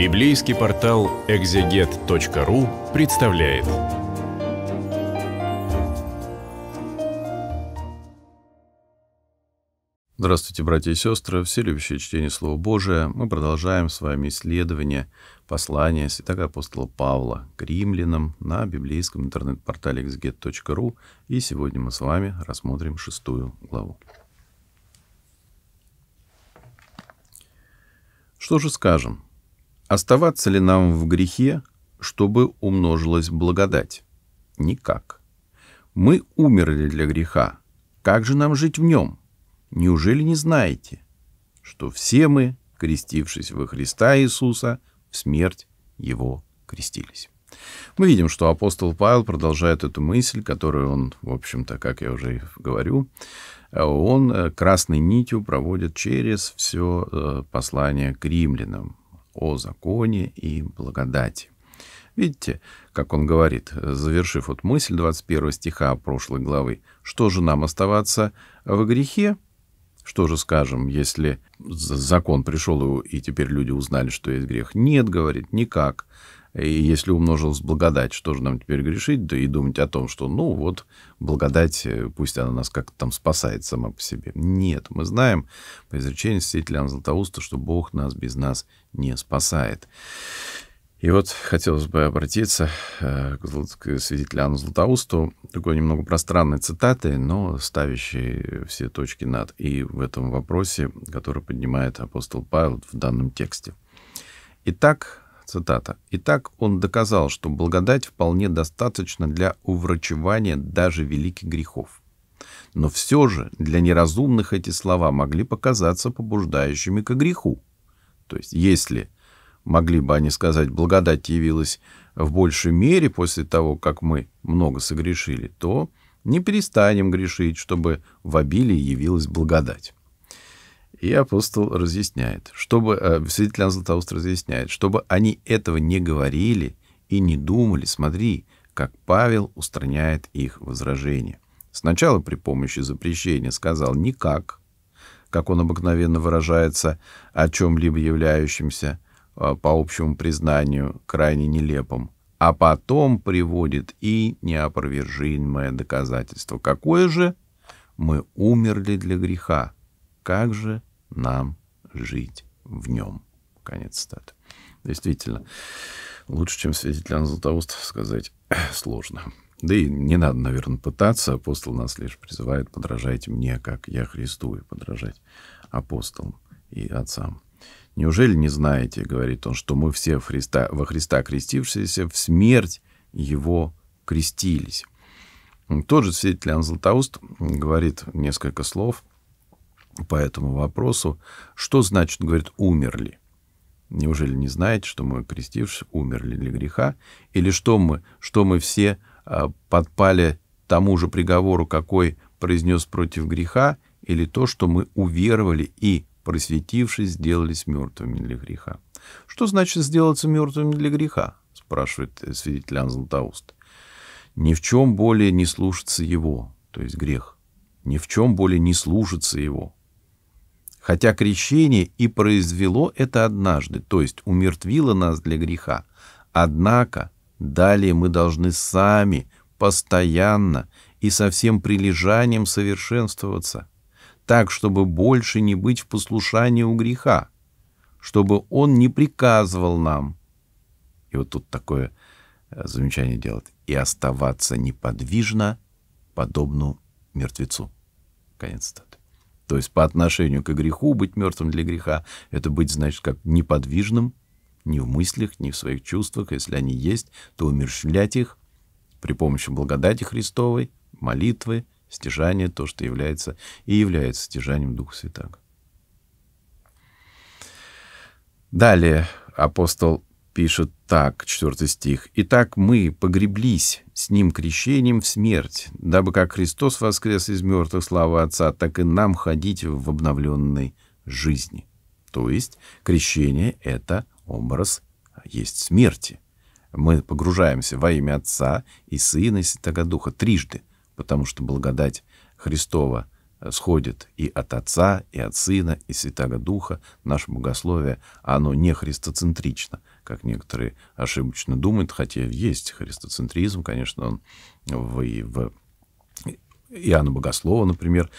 Библейский портал экзегет.ру представляет. Здравствуйте, братья и сестры! Все любящие чтение Слова Божия, мы продолжаем с вами исследование послания святого апостола Павла к римлянам на библейском интернет-портале exeget.ru, и сегодня мы с вами рассмотрим шестую главу. Что же скажем? Оставаться ли нам в грехе, чтобы умножилась благодать? Никак. Мы умерли для греха. Как же нам жить в нем? Неужели не знаете, что все мы, крестившись во Христа Иисуса, в смерть Его крестились? Мы видим, что апостол Павел продолжает эту мысль, которую он, в общем-то, как я уже говорю, э, он э, красной нитью проводит через все э, послание к римлянам о законе и благодати. Видите, как он говорит, завершив вот мысль 21 стиха прошлой главы, «Что же нам оставаться в грехе?» Что же скажем, если закон пришел, и теперь люди узнали, что есть грех? Нет, говорит, никак. И если умножилась благодать, что же нам теперь грешить? Да и думать о том, что, ну вот, благодать, э, пусть она нас как-то там спасает сама по себе. Нет, мы знаем по изречению святителя Златоуста, что Бог нас без нас не спасает. И вот хотелось бы обратиться э, к, святителю свидетелю Златоусту, такой немного пространной цитатой, но ставящей все точки над и в этом вопросе, который поднимает апостол Павел в данном тексте. Итак, Цитата. «Итак, он доказал, что благодать вполне достаточно для уврачевания даже великих грехов. Но все же для неразумных эти слова могли показаться побуждающими к греху. То есть если, могли бы они сказать, благодать явилась в большей мере после того, как мы много согрешили, то не перестанем грешить, чтобы в обилии явилась благодать. И апостол разъясняет, чтобы, э, свидетель Златоуст разъясняет, чтобы они этого не говорили и не думали, смотри, как Павел устраняет их возражения. Сначала при помощи запрещения сказал «никак», как он обыкновенно выражается, о чем-либо являющемся, э, по общему признанию, крайне нелепым, а потом приводит и неопровержимое доказательство. Какое же? Мы умерли для греха. Как же нам жить в нем. Конец цитаты. Действительно, лучше, чем свидетель Иоанна Златоуста сказать сложно. Да и не надо, наверное, пытаться. Апостол нас лишь призывает подражать мне, как я Христу, и подражать апостолам и отцам. Неужели не знаете, говорит он, что мы все в Христа, во Христа крестившиеся в смерть его крестились? Тот же свидетель Иоанн Златоуст говорит несколько слов по этому вопросу. Что значит, говорит, умерли? Неужели не знаете, что мы, крестившись, умерли для греха? Или что мы, что мы все а, подпали тому же приговору, какой произнес против греха, или то, что мы уверовали и, просветившись, сделались мертвыми для греха? Что значит сделаться мертвыми для греха? спрашивает э, свидетель Иоанн Златоуст. Ни в чем более не слушаться его, то есть грех. Ни в чем более не слушаться его, Хотя крещение и произвело это однажды, то есть умертвило нас для греха. Однако далее мы должны сами, постоянно и со всем прилежанием совершенствоваться, так, чтобы больше не быть в послушании у греха, чтобы он не приказывал нам. И вот тут такое э, замечание делать И оставаться неподвижно, подобно мертвецу. Конец-то. То есть по отношению к греху быть мертвым для греха — это быть, значит, как неподвижным, ни в мыслях, ни в своих чувствах, если они есть, то умерщвлять их при помощи благодати Христовой, молитвы, стяжания, то, что является и является стяжанием Духа Святаго. Далее апостол пишет так, четвертый стих. «Итак мы погреблись с Ним крещением в смерть, дабы как Христос воскрес из мертвых славы Отца, так и нам ходить в обновленной жизни». То есть крещение — это образ, а есть смерти. Мы погружаемся во имя Отца и Сына и Святого Духа трижды, потому что благодать Христова — сходит и от Отца, и от Сына, и Святаго Духа. Наше богословие, оно не христоцентрично как некоторые ошибочно думают, хотя есть христоцентризм, конечно, он в, в Иоанна Богослова, например,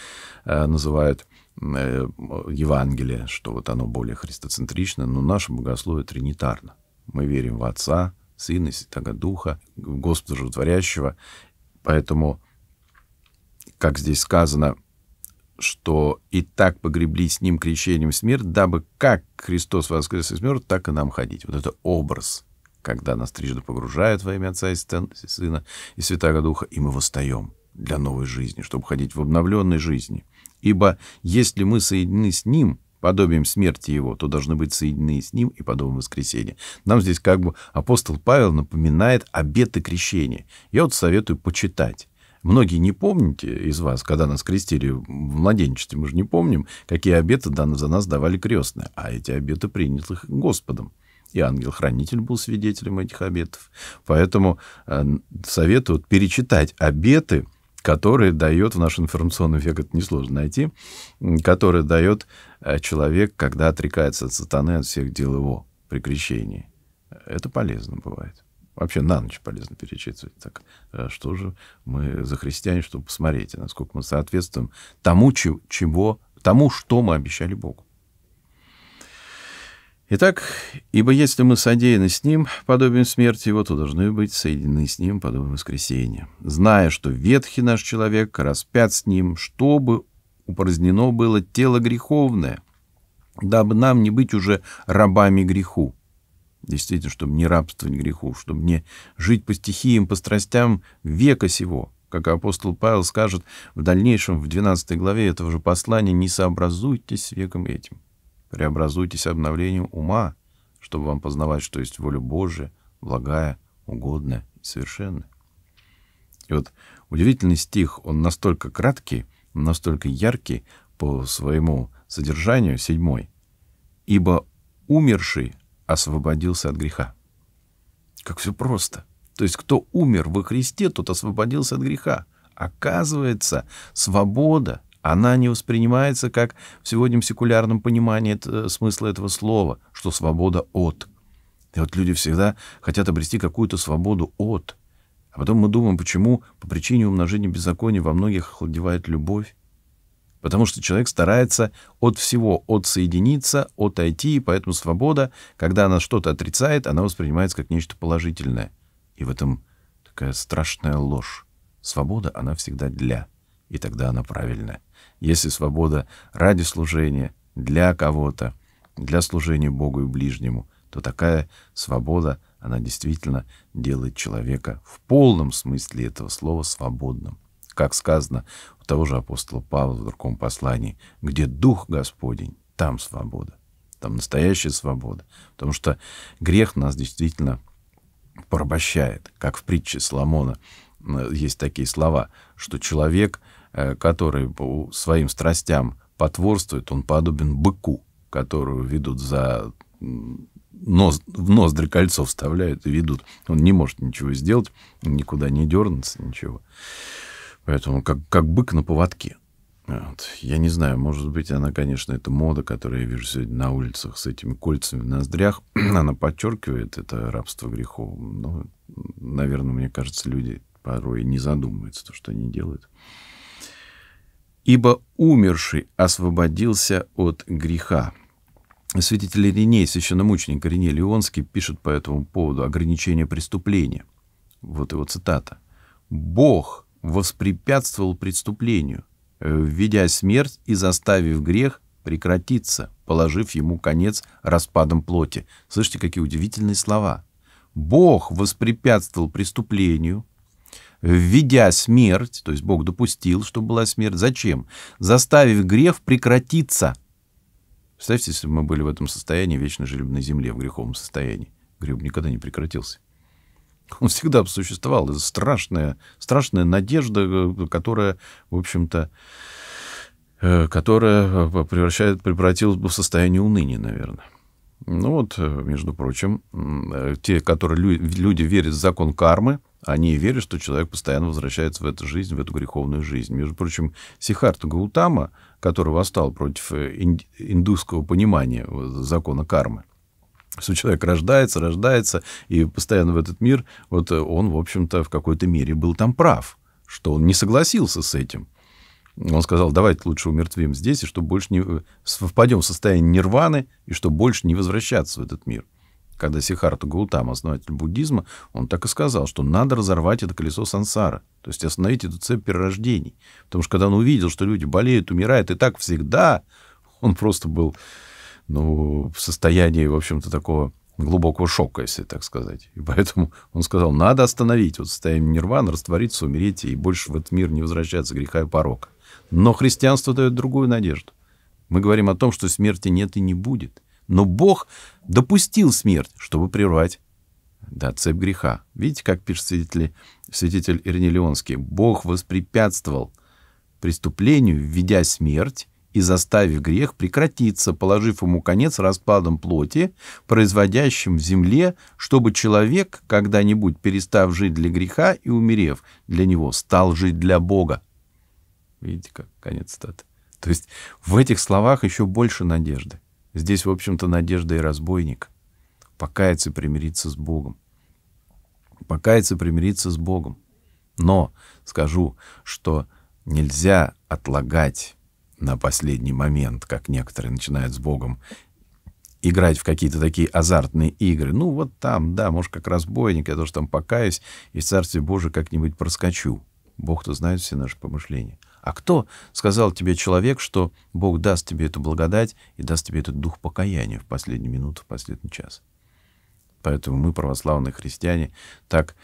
э, называют э, Евангелие, что вот оно более христоцентрично, но наше богословие тринитарно. Мы верим в Отца, Сына и Святого Духа, в Господа Животворящего. Поэтому, как здесь сказано, что и так погребли с ним крещением смерть, дабы как Христос воскрес из мертвых, так и нам ходить. Вот это образ, когда нас трижды погружают во имя Отца и Сына и Святого Духа, и мы восстаем для новой жизни, чтобы ходить в обновленной жизни. Ибо если мы соединены с Ним, подобием смерти Его, то должны быть соединены с Ним и подобием воскресения. Нам здесь как бы апостол Павел напоминает обеты крещения. Я вот советую почитать Многие не помните из вас, когда нас крестили в младенчестве, мы же не помним, какие обеты за нас давали крестные, а эти обеты приняты Господом. И ангел-хранитель был свидетелем этих обетов. Поэтому э, советую перечитать обеты, которые дает, в наш информационный век это несложно найти, которые дает э, человек, когда отрекается от сатаны, от всех дел его при крещении. Э, это полезно бывает вообще на ночь полезно перечитывать. Так, э, что же мы за христиане, чтобы посмотреть, насколько мы соответствуем тому, чего, тому, что мы обещали Богу. Итак, ибо если мы содеяны с Ним, подобием смерти Его, то должны быть соединены с Ним, подобием воскресения, зная, что ветхий наш человек распят с Ним, чтобы упразднено было тело греховное, дабы нам не быть уже рабами греху, Действительно, чтобы не рабство, не греху, чтобы не жить по стихиям, по страстям века сего. Как апостол Павел скажет в дальнейшем, в 12 главе этого же послания, не сообразуйтесь с веком этим. Преобразуйтесь обновлением ума, чтобы вам познавать, что есть воля Божия, благая, угодная и совершенная. И вот удивительный стих, он настолько краткий, настолько яркий по своему содержанию, седьмой. «Ибо умерший освободился от греха. Как все просто. То есть кто умер во Христе, тот освободился от греха. Оказывается, свобода, она не воспринимается как в сегодняшнем секулярном понимании это, э, смысла этого слова, что свобода от. И вот люди всегда хотят обрести какую-то свободу от. А потом мы думаем, почему по причине умножения беззакония во многих охладевает любовь потому что человек старается от всего отсоединиться, отойти, и поэтому свобода, когда она что-то отрицает, она воспринимается как нечто положительное. И в этом такая страшная ложь. Свобода, она всегда для, и тогда она правильная. Если свобода ради служения, для кого-то, для служения Богу и ближнему, то такая свобода, она действительно делает человека в полном смысле этого слова свободным как сказано у того же апостола Павла в другом послании, где Дух Господень, там свобода, там настоящая свобода. Потому что грех нас действительно порабощает, как в притче Соломона э, есть такие слова, что человек, э, который по своим страстям потворствует, он подобен быку, которую ведут за нос, в ноздри кольцо вставляют и ведут. Он не может ничего сделать, никуда не дернуться, ничего. Поэтому как, как бык на поводке. Вот. Я не знаю, может быть, она, конечно, это мода, которую я вижу сегодня на улицах с этими кольцами в ноздрях. она подчеркивает это рабство грехов. Но, наверное, мне кажется, люди порой не задумываются, то, что они делают. «Ибо умерший освободился от греха». Святитель Ириней, священномученик Ириней Леонский, пишет по этому поводу ограничение преступления. Вот его цитата. «Бог воспрепятствовал преступлению, э, введя смерть и заставив грех прекратиться, положив ему конец распадом плоти. Слышите, какие удивительные слова. Бог воспрепятствовал преступлению, введя смерть, то есть Бог допустил, что была смерть. Зачем? Заставив грех прекратиться. Представьте, если бы мы были в этом состоянии, вечно жили бы на земле в греховом состоянии. Грех бы никогда не прекратился. Он всегда существовал. Это страшная, страшная надежда, э, которая, в общем-то, э, которая э, превращает, превратилась бы в состояние уныния, наверное. Ну вот, между прочим, те, которые люди, верят в закон кармы, они верят, что человек постоянно возвращается в эту жизнь, в эту греховную жизнь. Между прочим, Сихарта Гаутама, который восстал против индусского понимания закона кармы, что человек рождается, рождается и постоянно в этот мир, вот э, он, в общем-то, в какой-то мере был там прав, что он не согласился с этим. Он сказал, давайте лучше умертвим здесь, и чтобы больше не... Э, впадем в состояние нирваны, и чтобы больше не возвращаться в этот мир. Когда Сихарта Гаутам, основатель буддизма, он так и сказал, что надо разорвать это колесо сансара, то есть остановить эту цепь перерождений. Потому что когда он увидел, что люди болеют, умирают, и так всегда, он просто был ну, в состоянии, в общем-то, такого глубокого шока, если так сказать. И поэтому он сказал, надо остановить вот состояние нирваны, раствориться, умереть и больше в этот мир не возвращаться греха и порока. Но христианство дает другую надежду. Мы говорим о том, что смерти нет и не будет. Но Бог допустил смерть, чтобы прервать да, цепь греха. Видите, как пишет святитель святитель Ирнелионский? Бог воспрепятствовал преступлению, введя смерть, и заставив грех прекратиться, положив ему конец распадом плоти, производящим в земле, чтобы человек, когда-нибудь перестав жить для греха и умерев для него, стал жить для Бога. Видите, как конец статы. То есть в этих словах еще больше надежды. Здесь, в общем-то, надежда и разбойник. Покаяться и примириться с Богом. Покаяться и примириться с Богом. Но скажу, что нельзя отлагать на последний момент, как некоторые начинают с Богом играть в какие-то такие азартные игры. Ну, вот там, да, может, как разбойник, я тоже там покаюсь, и в Царстве Божие как-нибудь проскочу. Бог-то знает все наши помышления. А кто сказал тебе человек, что Бог даст тебе эту благодать и даст тебе этот дух покаяния в последнюю минуту, в последний час? Поэтому мы, православные христиане, так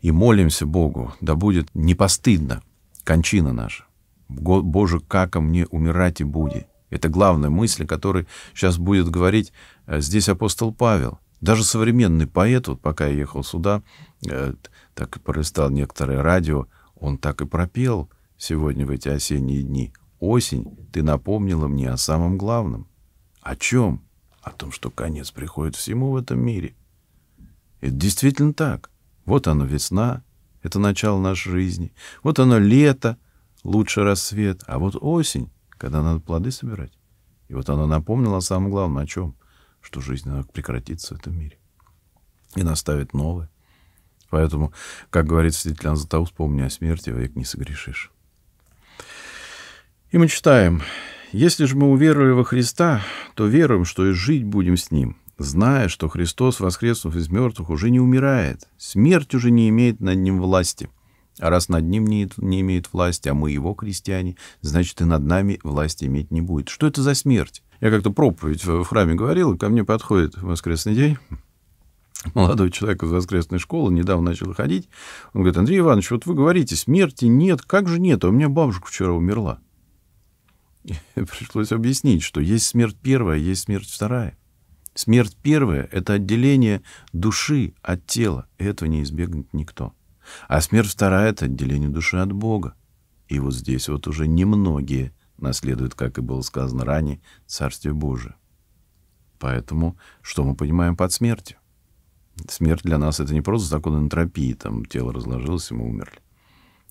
и молимся Богу, да будет не постыдно кончина наша. Боже, как мне умирать и буди. Это главная мысль, о которой сейчас будет говорить э, здесь апостол Павел. Даже современный поэт, вот пока я ехал сюда, э, так и пролистал некоторое радио, он так и пропел сегодня в эти осенние дни. «Осень, ты напомнила мне о самом главном». О чем? О том, что конец приходит всему в этом мире. Это действительно так. Вот оно весна, это начало нашей жизни. Вот оно лето, лучше рассвет, а вот осень, когда надо плоды собирать. И вот она напомнила о самом главном, о чем? Что жизнь надо прекратится в этом мире. И наставить новое. Поэтому, как говорит святитель Анзатаус, помни о смерти, век не согрешишь. И мы читаем. «Если же мы уверовали во Христа, то веруем, что и жить будем с Ним, зная, что Христос, воскреснув из мертвых, уже не умирает, смерть уже не имеет над Ним власти». А раз над ним не, не имеет власти, а мы его крестьяне, значит и над нами власть иметь не будет. Что это за смерть? Я как-то проповедь в храме говорил, ко мне подходит в воскресный день молодой человек из воскресной школы, недавно начал ходить. Он говорит, Андрей Иванович, вот вы говорите, смерти нет, как же нет? А у меня бабушка вчера умерла. И пришлось объяснить, что есть смерть первая, есть смерть вторая. Смерть первая – это отделение души от тела. этого не избегнет никто. А смерть вторая — это отделение души от Бога. И вот здесь вот уже немногие наследуют, как и было сказано ранее, Царствие Божие. Поэтому что мы понимаем под смертью? Смерть для нас — это не просто закон энтропии, там тело разложилось, и мы умерли.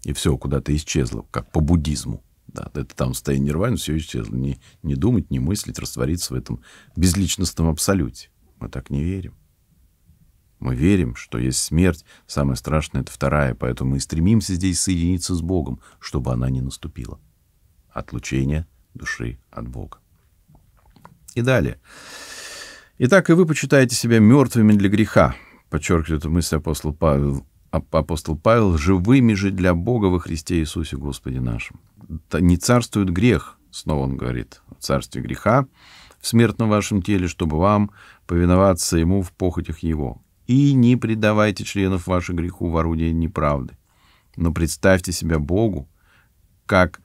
И все куда-то исчезло, как по буддизму. Да, это там состояние нирваны, все исчезло. Не, не думать, не мыслить, раствориться в этом безличностном абсолюте. Мы так не верим. Мы верим, что есть смерть, самое страшное — это вторая, поэтому мы стремимся здесь соединиться с Богом, чтобы она не наступила. Отлучение души от Бога. И далее. «Итак, и вы почитаете себя мертвыми для греха», подчеркивает мысль апостол Павел, апостол Павел, «живыми же для Бога во Христе Иисусе Господе нашем. «Не царствует грех», снова он говорит, «царстве греха в смертном вашем теле, чтобы вам повиноваться ему в похотях его» и не предавайте членов ваших греху в орудие неправды. Но представьте себя Богу, как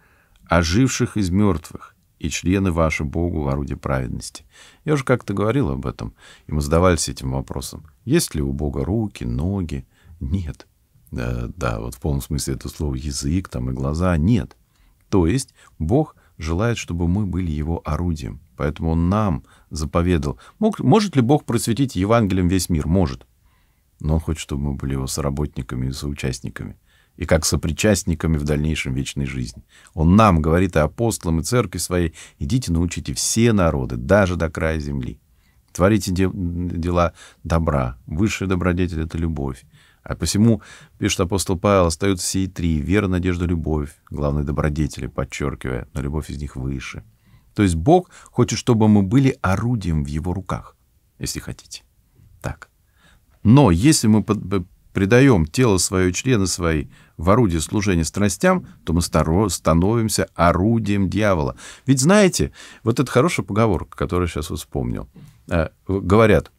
оживших из мертвых, и члены ваши Богу в орудие праведности. Я уже как-то говорил об этом, и мы задавались этим вопросом. Есть ли у Бога руки, ноги? Нет. Да, да, вот в полном смысле это слово язык там и глаза нет. То есть Бог желает, чтобы мы были его орудием. Поэтому он нам заповедал. Мог, может ли Бог просветить Евангелием весь мир? Может. Но он хочет, чтобы мы были его соработниками и соучастниками. И как сопричастниками в дальнейшем вечной жизни. Он нам говорит и апостолам, и церкви своей, идите научите все народы, даже до края земли. Творите де- дела добра. Высшая добродетель — это любовь. А посему, пишет апостол Павел, остаются все и три — вера, надежда, любовь, главные добродетели, подчеркивая, но любовь из них выше — то есть Бог хочет, чтобы мы были орудием в Его руках, если хотите. Так. Но если мы э, придаем тело свое, члены свои в орудие служения страстям, то мы становимся орудием дьявола. Ведь знаете, вот эта хорошая поговорка, которую я сейчас вспомнил. Э, говорят,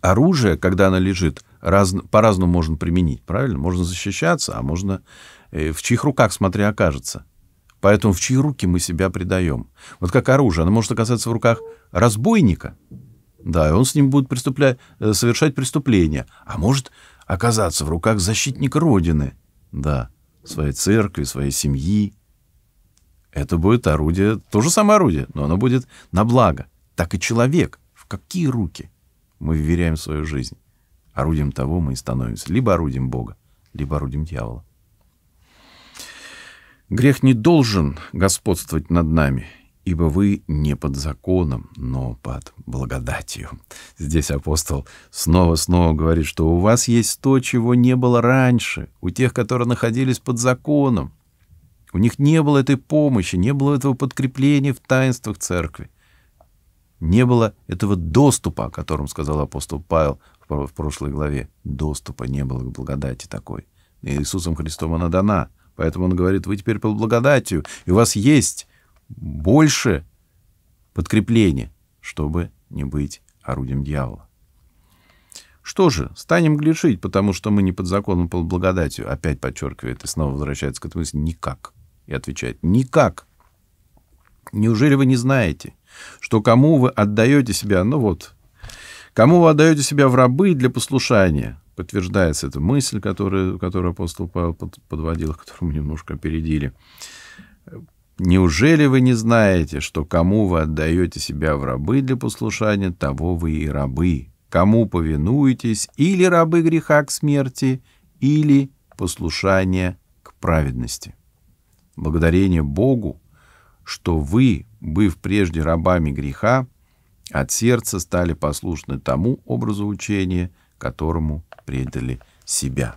оружие, когда оно лежит, раз, по-разному можно применить, правильно? Можно защищаться, а можно э, в чьих руках, смотря, окажется. Поэтому в чьи руки мы себя предаем? Вот как оружие, оно может оказаться в руках разбойника. Да, и он с ним будет преступля... Э, совершать преступление. А может оказаться в руках защитника Родины. Да, своей церкви, своей семьи. Это будет орудие, то же самое орудие, но оно будет на благо. Так и человек. В какие руки мы вверяем свою жизнь? Орудием того мы и становимся. Либо орудием Бога, либо орудием дьявола. Грех не должен господствовать над нами, ибо вы не под законом, но под благодатью. Здесь апостол снова-снова говорит, что у вас есть то, чего не было раньше, у тех, которые находились под законом. У них не было этой помощи, не было этого подкрепления в таинствах церкви. Не было этого доступа, о котором сказал апостол Павел в прошлой главе. Доступа не было к благодати такой. Иисусом Христом она дана — Поэтому он говорит, вы теперь под благодатью, и у вас есть больше подкрепления, чтобы не быть орудием дьявола. Что же, станем грешить, потому что мы не под законом, а под благодатью. Опять подчеркивает и снова возвращается к этому мысли. Никак. И отвечает. Никак. Неужели вы не знаете, что кому вы отдаете себя, ну вот, кому вы отдаете себя в рабы для послушания, подтверждается эта мысль, которую, которую апостол Павел подводил, которую мы немножко опередили. Неужели вы не знаете, что кому вы отдаете себя в рабы для послушания, того вы и рабы? Кому повинуетесь, или рабы греха к смерти, или послушание к праведности? Благодарение Богу, что вы, быв прежде рабами греха, от сердца стали послушны тому образу учения, которому предали себя.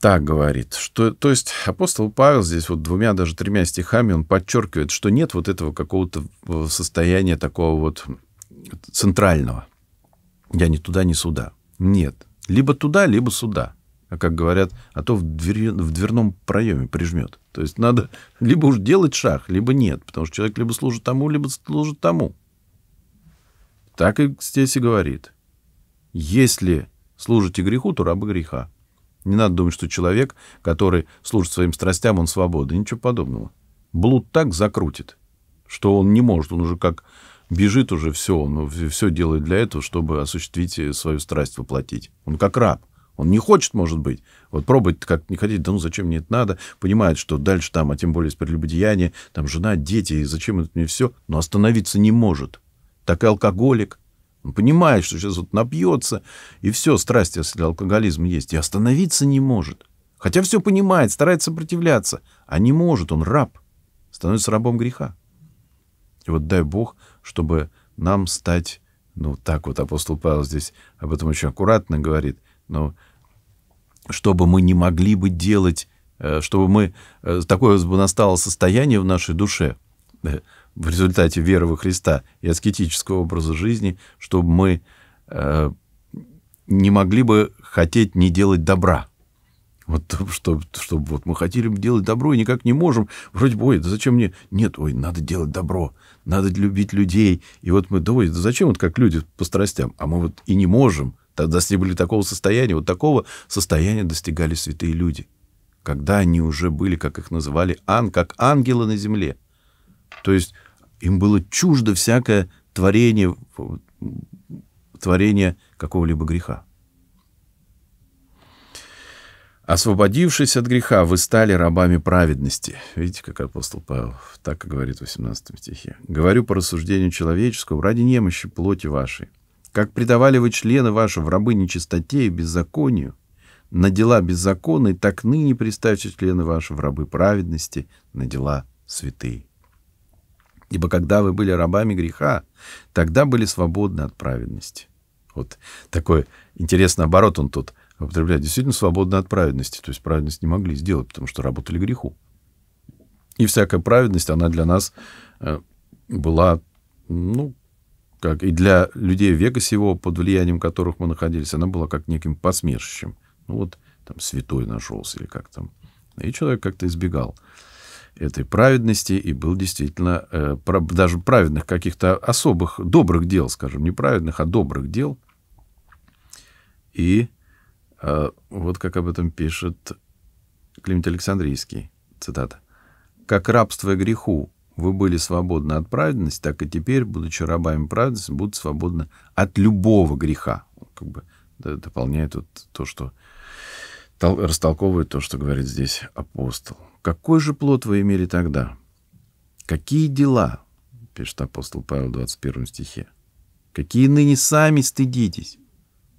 Так говорит. Что, то есть апостол Павел здесь вот двумя, даже тремя стихами, он подчеркивает, что нет вот этого какого-то э, состояния такого вот центрального. Я не туда, не сюда. Нет. Либо туда, либо сюда. А как говорят, а то в, дверь в дверном проеме прижмет. То есть надо либо уж делать шаг, либо нет. Потому что человек либо служит тому, либо служит тому. Так и здесь и говорит. Если Служите греху, то рабы греха. Не надо думать, что человек, который служит своим страстям, он свободен. Ничего подобного. Блуд так закрутит, что он не может. Он уже как бежит уже все, он все делает для этого, чтобы осуществить э, свою страсть, воплотить. Он как раб. Он не хочет, может быть. Вот пробовать как не хотеть, да ну зачем мне это надо. Понимает, что дальше там, а тем более с прелюбодеяния, там жена, дети, и зачем это мне все. Но остановиться не может. Так и алкоголик, он понимает, что сейчас вот напьется, и все, страсть, если алкоголизм есть, и остановиться не может. Хотя все понимает, старается сопротивляться, а не может, он раб, становится рабом греха. И вот дай Бог, чтобы нам стать, ну, так вот апостол Павел здесь об этом очень аккуратно говорит, но чтобы мы не могли бы делать, э, чтобы мы, э, такое бы настало состояние в нашей душе, э, в результате веры во Христа и аскетического образа жизни, чтобы мы э, не могли бы хотеть не делать добра. Вот чтобы, чтобы вот мы хотели бы делать добро и никак не можем. Вроде бы, ой, да зачем мне? Нет, ой, надо делать добро, надо любить людей. И вот мы, да, ой, да зачем вот как люди по страстям? А мы вот и не можем. Тогда достигли такого состояния, вот такого состояния достигали святые люди. Когда они уже были, как их называли, ан, как ангелы на земле. То есть им было чуждо всякое творение, творение какого-либо греха. Освободившись от греха, вы стали рабами праведности. Видите, как апостол Павел так и говорит в 18 стихе. «Говорю по рассуждению человеческому, ради немощи плоти вашей. Как предавали вы члены ваши в рабы нечистоте и беззаконию, на дела беззаконные, так ныне приставьте члены ваши в рабы праведности, на дела святые». Ибо когда вы были рабами греха, тогда были свободны от праведности. Вот такой интересный оборот он тут употребляет. Действительно свободны от праведности. То есть праведность не могли сделать, потому что работали греху. И всякая праведность, она для нас э, была, ну, как и для людей века сего, под влиянием которых мы находились, она была как неким посмешищем. Ну вот там святой нашелся или как там. И человек как-то избегал этой праведности и был действительно э, про, даже праведных каких-то особых добрых дел, скажем, не праведных, а добрых дел. И э, вот как об этом пишет Климент Александрийский, цитата. «Как рабство и греху вы были свободны от праведности, так и теперь, будучи рабами праведности, будут свободны от любого греха». Как бы дополняет вот то, что растолковывает то, что говорит здесь апостол какой же плод вы имели тогда? Какие дела, пишет апостол Павел в 21 стихе, какие ныне сами стыдитесь,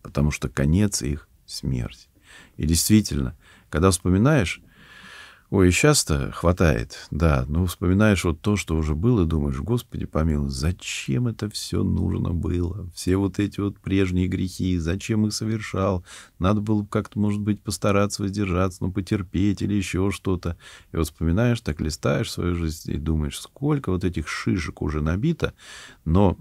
потому что конец их — смерть. И действительно, когда вспоминаешь, Ой, и сейчас хватает, да. Но ну, вспоминаешь вот то, что уже было, думаешь, господи помилуй, зачем это все нужно было? Все вот эти вот прежние грехи, зачем их совершал? Надо было как-то, может быть, постараться воздержаться, ну, потерпеть или еще что-то. И вот вспоминаешь, так листаешь свою жизнь и думаешь, сколько вот этих шишек уже набито, но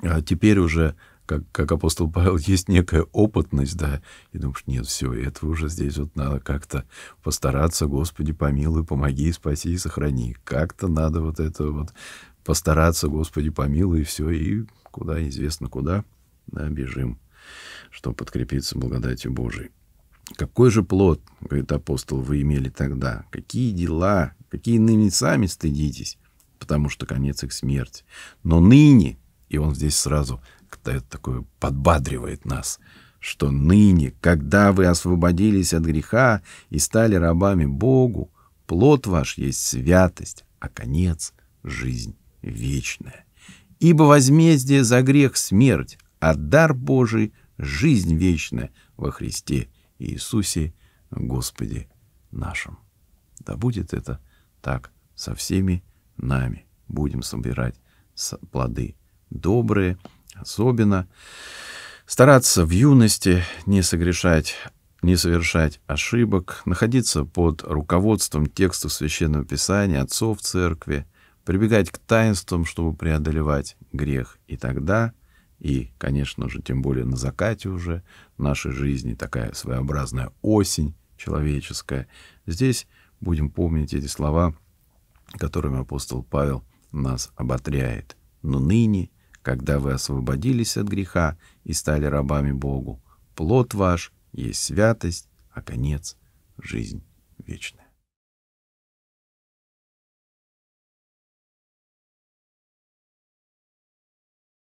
а, теперь уже как, как апостол Павел, есть некая опытность, да, и думаешь, нет, все, этого уже здесь вот надо как-то постараться, Господи, помилуй, помоги, спаси и сохрани. Как-то надо вот это вот постараться, Господи, помилуй, и все, и куда, известно куда, да, бежим, чтобы подкрепиться благодатью Божией. Какой же плод, говорит апостол, вы имели тогда? Какие дела? Какие ныне сами стыдитесь? Потому что конец их смерть. Но ныне, и он здесь сразу э, такое подбадривает нас, что ныне, когда вы освободились от греха и стали рабами Богу, плод ваш есть святость, а конец — жизнь вечная. Ибо возмездие за грех — смерть, а дар Божий — жизнь вечная во Христе Иисусе Господе нашем. Да будет это так со всеми нами. Будем собирать плоды добрые, особенно стараться в юности не согрешать, не совершать ошибок, находиться под руководством текстов Священного Писания, отцов церкви, прибегать к таинствам, чтобы преодолевать грех. И тогда, и, конечно же, тем более на закате уже нашей жизни, такая своеобразная осень человеческая, здесь будем помнить эти слова, которыми апостол Павел нас оботряет. Но ныне когда вы освободились от греха и стали рабами Богу, плод ваш есть святость, а конец — жизнь вечная.